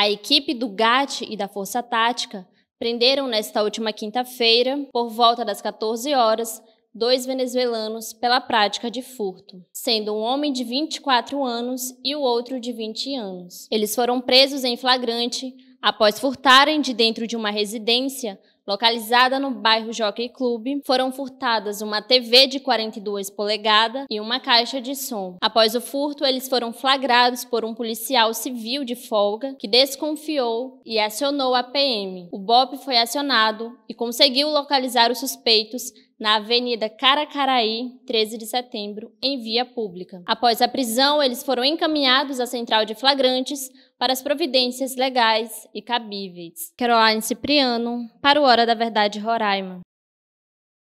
A equipe do GAT e da Força Tática prenderam nesta última quinta-feira, por volta das 14 horas, dois venezuelanos pela prática de furto, sendo um homem de 24 anos e o outro de 20 anos. Eles foram presos em flagrante após furtarem de dentro de uma residência localizada no bairro Jockey Club, foram furtadas uma TV de 42 polegadas e uma caixa de som. Após o furto, eles foram flagrados por um policial civil de folga que desconfiou e acionou a PM. O BOP foi acionado e conseguiu localizar os suspeitos na Avenida Caracaraí, 13 de setembro, em via pública. Após a prisão, eles foram encaminhados à Central de Flagrantes para as providências legais e cabíveis. Caroline Cipriano, para o Hora da Verdade Roraima.